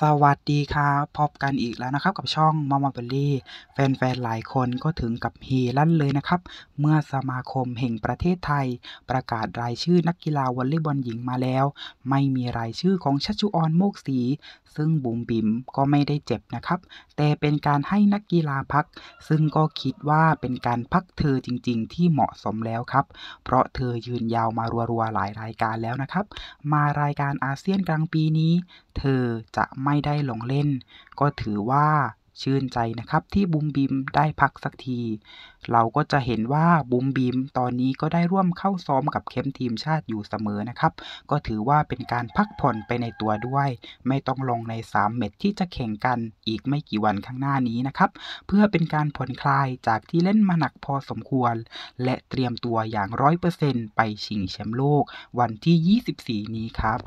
สวัสดีครับพบกันอีกแล้วนะครับกับช่องมอมเบลลี่แฟนๆหลายคนก็ถึงกับฮีลั่นเลยนะครับ เมื่อสมาคมแห่งประเทศไทย ประกาศรายชื่อนักกีฬาวอลเลย์บอลหญิงมาแล้ว ไม่มีรายชื่อของชัชชุออนโมกศีซึ่งบุ๋มบิ๋มก็ไม่ได้เจ็บนะครับ แต่เป็นการให้นักกีฬาพัก ซึ่งก็คิดว่าเป็นการพักเธอจริง ๆ ที่เหมาะสมแล้วครับ เพราะเธอยืนยาวมารัวๆหลายรายการแล้วนะครับ มารายการอาเซียนกลางปีนี้ เธอจะไม่ได้ลงเล่น ก็ถือว่าชื่นใจนะครับที่บุมบิมได้พักสักที เราก็จะเห็นว่าบุมบิมตอนนี้ก็ได้ร่วมเข้าซ้อมกับเข้มทีมชาติอยู่เสมอนะครับ ก็ถือว่าเป็นการพักผ่อนไปในตัวด้วย ไม่ต้องลงใน3เม็ดที่จะแข่งกันอีกไม่กี่วันข้างหน้านี้นะครับเพื่อเป็นการผ่อนคลายจากที่เล่นมาหนักพอสมควร และเตรียมตัวอย่างร้อยเปอร์เซ็นต์ไปชิงแชมป์โลกวันที่ 24 นี้ครับ